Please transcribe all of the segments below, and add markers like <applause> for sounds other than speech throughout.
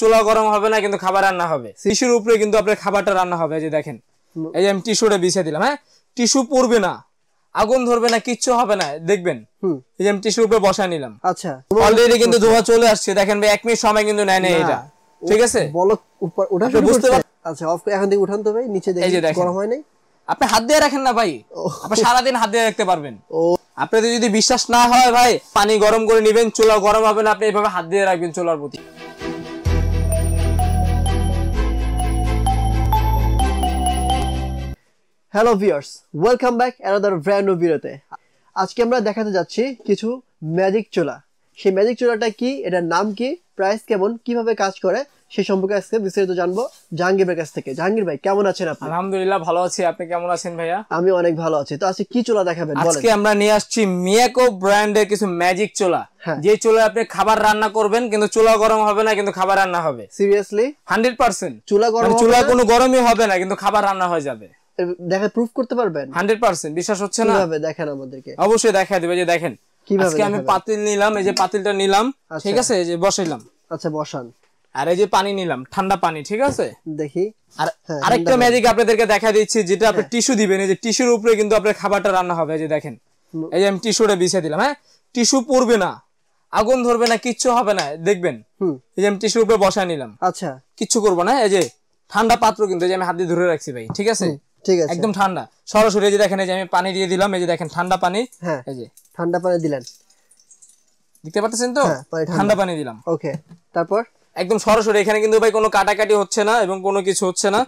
চুলা গরম হবে না কিন্তু খাবার রান্না হবে শিশুর উপরে কিন্তু আপনার খাবারটা রান্না হবে যে দেখেন এই যে আমি টিস্যুটা বিছিয়ে দিলাম হ্যাঁ টিস্যু পড়বে না আগুন ধরবে না কিচ্ছু হবে না দেখবেন এই যে আমি টিস্যুর উপরে বসা নিলাম আচ্ছা অলরেডি কিন্তু ধোয়া চলে আসছে দেখেন ভাই এক মিনিট সময় কিন্তু নেয় না এটা ঠিক আছে বলো বুঝতে আচ্ছা অফ এখন উঠান তো ভাই নিচে দেখেন গরম হয় নাই আপনি হাত দিয়ে রাখেন না ভাই আপনি সারাদিন হাত দিয়ে রাখতে পারবেন আপনাদের যদি বিশ্বাস না হয় ভাই পানি গরম করে নেবেন চুলা গরম হবে না আপনি এইভাবে হাত দিয়ে রাখবেন চুলার প্রতি hello viewers welcome back another brand new ভিডিওতে আজকে আমরা দেখাতে যাচ্ছি কিছু ম্যাজিক চোলা সেই ম্যাজিক চোলাটা কি এটার নাম কি প্রাইস কেমন কিভাবে কাজ করে সে সম্পর্কে আজকে বিস্তারিত জানবো জাহাঙ্গীরের কাছ থেকে জাহাঙ্গীর ভাই কেমন আছেন আপনি আলহামদুলিল্লাহ ভালো আছি আপনি কেমন আছেন ভাইয়া আমি অনেক ভালো আছি তো আজকে কি চোলা দেখাবেন আজকে আমরা নিয়ে আসছি মিয়াকো ব্র্যান্ডের কিছু ম্যাজিক চোলা যে চোলা আপনি খাবার রান্না করবেন কিন্তু চুলা গরম হবে না কিন্তু খাবার রান্না হবে সিরিয়াসলি হান্ড্রেড পার্সেন্ট চুলা গরম মানে চুলা কোনো গরমই হবে না কিন্তু খাবার রান্না হয়ে যাবে দেখা প্রুফ করতে পারবেন 100% বিশ্বাস হচ্ছে না কিভাবে দেখেন আমাদেরকে অবশ্যই দেখায় দিবে যে দেখেন কিভাবে আজকে আমি পাতিল নিলাম এই যে পাতিলটা নিলাম ঠিক আছে এই যে বসাইলাম আচ্ছা বসান আর এই যে পানি নিলাম ঠান্ডা পানি ঠিক আছে দেখি আর আরেকটা ম্যাজিক আপনাদেরকে দেখা দিচ্ছি যেটা আপনি টিস্যু দিবেন এই যে টিস্যুর উপরে কিন্তু আপনার খাবারটা রান্না হবে এই যে দেখেন এই যে আমি টিস্যুটা বিছিয়ে দিলাম হ্যাঁ টিস্যু পড়বে না আগুন ধরবে না কিচ্ছু হবে না দেখবেন এই যে আমি টিস্যুর উপরে বসায় নিলাম আচ্ছা কিচ্ছু করবো না এই যে ঠান্ডা পাত্র কিন্তু এই যে আমি হাত দিয়ে ধরে রাখছি ভাই ঠিক আছে ঠিক আছে একদম ঠান্ডা সরাসরি যে দেখেন এই যে আমি পানি দিয়ে দিলাম এই যে দেখেন ঠান্ডা পানি হ্যাঁ এই যে ঠান্ডা পানি দিলেন দেখতে পাচ্ছেন তো হ্যাঁ, ঠান্ডা পানি দিলাম ওকে তারপর একদম সরাসরি এখানে কিন্তু ভাই কোনো কাটাকাটি হচ্ছে না এবং কোনো কিছু হচ্ছে না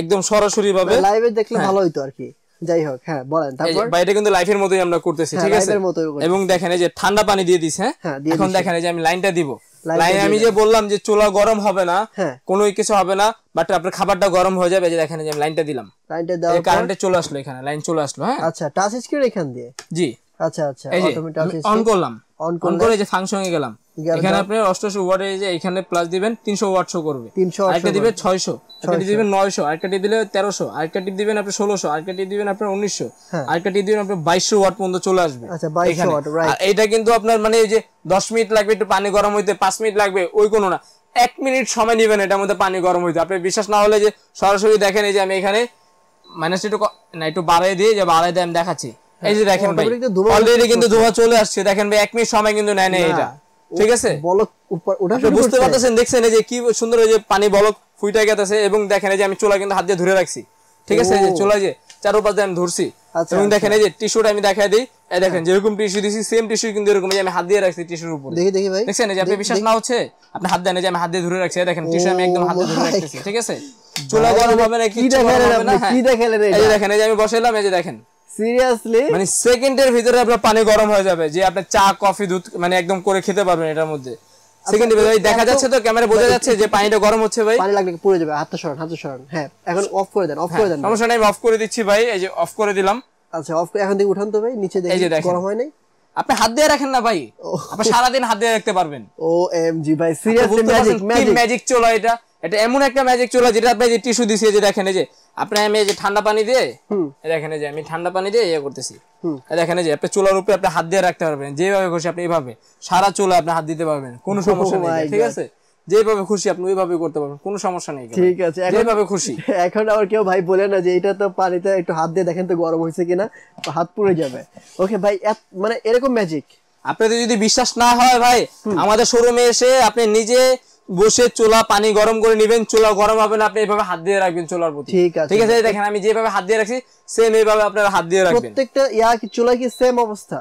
একদম সরাসরি ভাবে লাইভে দেখলে হ্যাঁ। ভালো হইতো আর কি যাই হোক হ্যাঁ বলেন তারপর বাইরে কিন্তু লাইফের মতোই আমরা করতেছি হ্যাঁ, ঠিক আছে এবং দেখেন এই যে ঠান্ডা পানি দিয়ে দিছে এখন দেখেন এই যে আমি লাইনটা দিব লাইনে আমি যে বললাম যে চুলা গরম হবে না হ্যাঁ। কোনো কিছু হবে না বাট আপনার খাবারটা গরম হয়ে যাবে যে দেখেন যে আমি লাইনটা দিলাম লাইনটা দাও কারেন্টে চলে আসলো এখানে লাইন চলে আসলো হ্যাঁ আচ্ছা টাচ স্ক্রিন এখান দিয়ে জি আচ্ছা আচ্ছা অটোমেটিক অন করলাম অন করে যে ফাংশনে গেলাম এখানে আপনি ওয়াট এই যে এখানে প্লাস দিবেন ওয়াট শো করবে আরেকটা দিবেন দিবেন দিলে হ্যাঁ। দিবেন আপনি দিবেন দিবেন ওয়াট পর্যন্ত চলে আসবে আচ্ছা, এটা কিন্তু আপনার মানে এই যে দশ মিনিট লাগবে একটু পানি গরম হইতে পাঁচ মিনিট লাগবে ওই কোনো না এক মিনিট সময় নেবেন এটার মধ্যে পানি গরম হইতে আপনি বিশ্বাস না হলে যে সরাসরি দেখেন এই যে আমি এখানে মাইনাস একটু না একটু বাড়ায় দিয়ে যে বাড়ায় দিয়ে আমি দেখাচ্ছি এই যে হ্যাঁ, দেখেন ভাই অলরেডি কিন্তু ধোঁয়া চলে আসছে দেখেন ভাই এক মিনিট সময় কিন্তু নেয় না এটা ঠিক আছে বলক বুঝতে পারতেছেন দেখছেন যে কি সুন্দর যে পানি বলক ফুইটা গেতেছে এবং দেখেন যে আমি চুলা কিন্তু হাত দিয়ে ধরে রাখছি ঠিক আছে যে যে দিয়ে আমি ধরছি দেখেন যে টিস্যুটা আমি দেখাই দিই দেখেন যেরকম টিস্যু দিছি সেম টিস্যু কিন্তু এরকম আমি হাত দিয়ে রাখছি টিস্যুর উপর দেখি দেখি ভাই দেখছেন যে আপনি বিশ্বাস না হচ্ছে আপনি হাত দেন যে আমি হাত দিয়ে ধরে রাখছি দেখেন টিস্যু আমি একদম হাত দিয়ে ধরে রাখছি ঠিক আছে চোলা হবে না কি দেখেন যে আমি বসাইলাম এই যে দেখেন সিরিয়াসলি মানে সেকেন্ডের ভিতরে আপনার পানি গরম হয়ে যাবে যে আপনি চা কফি দুধ মানে একদম করে খেতে পারবেন এটার মধ্যে সেকেন্ডের আচ্ছা, ভিতরে দেখা যাচ্ছে তো ক্যামেরা বোঝা যাচ্ছে যে পানিটা গরম হচ্ছে ভাই পানি লাগলে পুড়ে যাবে হাতটা সরান হাতটা সরান হ্যাঁ এখন অফ করে দেন অফ হ্যাঁ, করে দেন সমস্যা নাই অফ করে দিচ্ছি ভাই এই যে অফ করে দিলাম আচ্ছা অফ এখন দেখি উঠান তো ভাই নিচে দেখি গরম হয় নাই আপনি হাত দিয়ে রাখেন না ভাই আপনি সারাদিন হাত দিয়ে রাখতে পারবেন ও এম জি ভাই সিরিয়াসলি ম্যাজিক ম্যাজিক চলো এটা এটা এমন একটা ম্যাজিক চুলা যেটা আপনি যে টিস্যু দিছি যে দেখেন এই যে আপনি আমি এই যে ঠান্ডা পানি দিয়ে দেখেন এই যে আমি ঠান্ডা পানি দিয়ে ইয়ে করতেছি দেখেন এই যে আপনি চুলার উপরে আপনি হাত দিয়ে রাখতে পারবেন যেভাবে খুশি আপনি এইভাবে সারা চুলা আপনি হাত দিতে পারবেন কোনো oh সমস্যা নেই ঠিক আছে যেভাবে খুশি আপনি ওইভাবে করতে পারবেন কোনো সমস্যা নেই ঠিক আছে যেভাবে খুশি <laughs> এখন আবার কেউ ভাই বলে না যে এটা তো পানিতে একটু হাত দিয়ে দেখেন তো গরম হয়েছে কিনা হাত পুড়ে যাবে ওকে ভাই মানে এরকম ম্যাজিক আপনাদের যদি বিশ্বাস না হয় ভাই আমাদের শোরুমে এসে আপনি নিজে বসে চুলা পানি গরম করে নিবেন চুলা গরম হবে না আপনি এইভাবে হাত দিয়ে রাখবেন চুলার প্রতি ঠিক আছে ঠিক আছে দেখেন আমি যেভাবে হাত দিয়ে রাখছি সেম এইভাবে আপনার হাত দিয়ে রাখবেন প্রত্যেকটা ইয়া চুলা কি সেম অবস্থা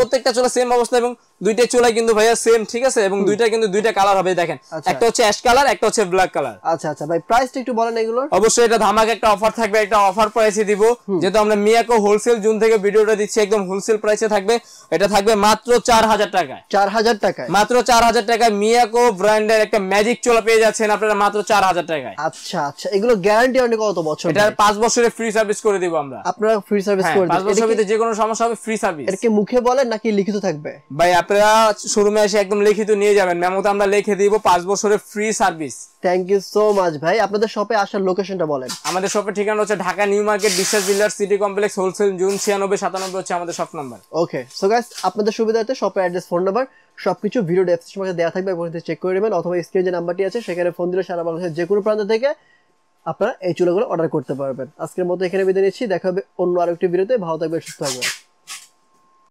প্রত্যেকটা চোলা সেম অবস্থা এবং দুইটা চুলা কিন্তু ভাইয়া সেম ঠিক আছে এবং দুইটা কিন্তু দুইটা কালার হবে দেখেন আচ্ছা। একটা হচ্ছে অ্যাশ কালার একটা হচ্ছে ব্ল্যাক কালার আচ্ছা আচ্ছা ভাই প্রাইসটা একটু বলেন এগুলো অবশ্যই এটা ধামাকা একটা অফার থাকবে একটা অফার প্রাইসে দিব যেহেতু আমরা মিয়াকো হোলসেল জুন থেকে ভিডিওটা দিচ্ছি একদম হোলসেল প্রাইসে থাকবে এটা থাকবে মাত্র 4000 টাকা 4000 টাকা মাত্র 4000 টাকা মিয়াকো ব্র্যান্ডের একটা ম্যাজিক চুলা পেয়ে যাচ্ছেন আপনারা মাত্র 4000 টাকা আচ্ছা আচ্ছা এগুলো গ্যারান্টি অনেক কত বছর এটা 5 বছরের ফ্রি সার্ভিস করে দিব আমরা আপনারা ফ্রি হ্যাঁ, সার্ভিস করে দিবেন 5 বছরের ভিতরে যে কোনো সমস্যা হবে ফ্রি সার্ভিস এটা কি মুখে বলেন নাকি লিখিত থাকবে ভাই আপনারা শোরুমে এসে একদম লিখিত নিয়ে যাবেন তো আমরা লিখে দিব পাঁচ বছরের free service thank you so much ভাই আপনাদের শপে আসার লোকেশনটা বলেন আমাদের শপের ঠিকানা হচ্ছে Dhaka new market Biswas builder city complex wholesale জুন ছিয়ানব্বই সাতানব্বই হচ্ছে আমাদের shop number okay so guys আপনাদের সুবিধার্থে শপের অ্যাড্রেস ফোন নাম্বার সবকিছু ভিডিও ডেসক্রিপশন বক্সে দেওয়া থাকবে ওখান চেক করে নেবেন অথবা স্ক্রিনে যে নাম্বারটি আছে সেখানে ফোন দিলে সারা বাংলাদেশের যে কোনো প্রান্ত থেকে আপনারা এই চুলাগুলো অর্ডার করতে পারবেন আজকের মতো এখানে বিদায় নিচ্ছি দেখা হবে অন্য আরেকটি ভিডিওতে ভালো থাকবেন সুস্থ থাকবেন